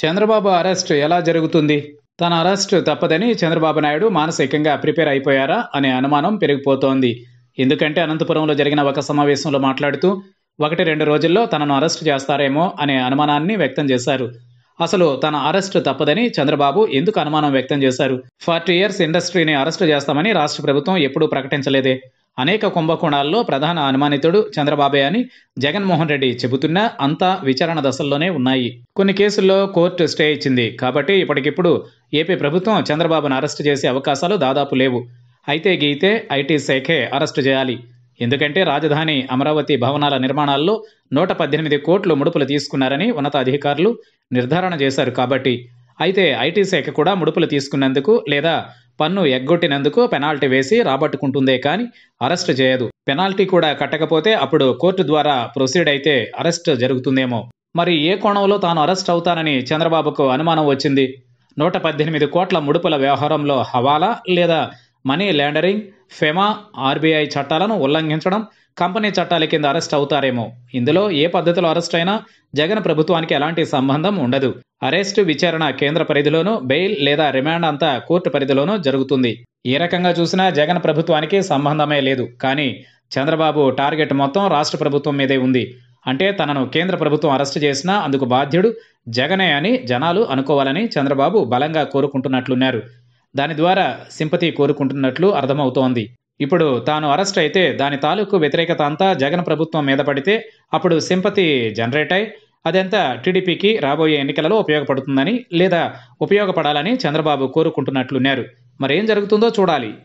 Chandrababu arrest ఎలా జరుగుతుంది తన అరెస్ట్ తప్పదని చంద్రబాబు నాయుడు మానసికంగా ప్రిపేర్ అయిపోయారా అనే అనుమానం పెరిగిపోతోంది ఎందుకంటే అనంతపురంలో జరిగిన ఒక సమావేశంలో మాట్లాడుతూ ఒకటి రెండు రోజుల్లో తనను అరెస్ట్ చేస్తారేమో అనే అనుమానాన్ని వ్యక్తం చేశారు అసలు తన అరెస్ట్ తప్పదని చంద్రబాబు ఎందుకు అనుమానం వ్యక్తం చేశారు ఫార్టీ ఇయర్స్ ఇండస్ట్రీని అరెస్ట్ చేస్తామని రాష్ట్ర ప్రభుత్వం ఎప్పుడూ ప్రకటించలేదే అనేక కుంభకోణాల్లో ప్రధాన అనుమానితుడు చంద్రబాబే అని జగన్మోహన్ రెడ్డి చెబుతున్నా అంతా విచారణ దశల్లోనే ఉన్నాయి కొన్ని కేసుల్లో కోర్టు స్టే ఇచ్చింది కాబట్టి ఇప్పటికిప్పుడు ఏపీ ప్రభుత్వం చంద్రబాబును అరెస్టు చేసే అవకాశాలు దాదాపు లేవు అయితే గీతే ఐటీ శాఖే అరెస్టు చేయాలి ఎందుకంటే రాజధాని అమరావతి భవనాల నిర్మాణాల్లో నూట పద్దెనిమిది కోట్లు ముడుపులు తీసుకున్నారని ఉన్నతాధికారులు నిర్ధారణ చేశారు కాబట్టి అయితే ఐటీ శాఖ కూడా ముడుపులు తీసుకున్నందుకు లేదా పన్ను ఎగ్గొట్టినందుకు పెనాల్టీ వేసి రాబట్టుకుంటుందే కానీ అరెస్ట్ చేయదు పెనాల్టీ కూడా కట్టకపోతే అప్పుడు కోర్టు ద్వారా ప్రొసీడ్ అయితే అరెస్ట్ జరుగుతుందేమో మరి ఏ కోణంలో తాను అరెస్ట్ అవుతానని చంద్రబాబుకు అనుమానం వచ్చింది నూట పద్దెనిమిది కోట్ల ముడుపుల వ్యవహారంలో హవాలా లేదా మనీ ల్యాండరింగ్ ఫెమా ఆర్బీఐ చట్టాలను ఉల్లంఘించడం కంపెనీ చట్టాల కింద అరెస్ట్ అవుతారేమో ఇందులో ఏ పద్ధతిలో అరెస్ట్ అయినా జగన్ ప్రభుత్వానికి ఎలాంటి సంబంధం ఉండదు అరెస్టు విచారణ కేంద్ర పరిధిలోనూ బెయిల్ లేదా రిమాండ్ అంతా కోర్టు పరిధిలోనూ జరుగుతుంది ఏ రకంగా చూసినా జగన్ ప్రభుత్వానికి సంబంధమే లేదు కానీ చంద్రబాబు టార్గెట్ మొత్తం రాష్ట్ర ప్రభుత్వం మీదే ఉంది అంటే తనను కేంద్ర ప్రభుత్వం అరెస్టు చేసినా అందుకు బాధ్యుడు జగనే అని జనాలు అనుకోవాలని చంద్రబాబు బలంగా కోరుకుంటున్నట్లున్నారు దాని ద్వారా సింపతి కోరుకుంటున్నట్లు అర్థమవుతోంది ఇప్పుడు తాను అరెస్ట్ అయితే దాని తాలూకు వ్యతిరేకత అంతా జగన్ ప్రభుత్వం మీద పడితే అప్పుడు సింపతి జనరేట్ అయి అదంతా టీడీపీకి రాబోయే ఎన్నికలలో ఉపయోగపడుతుందని లేదా ఉపయోగపడాలని చంద్రబాబు కోరుకుంటున్నట్లున్నారు మరేం జరుగుతుందో చూడాలి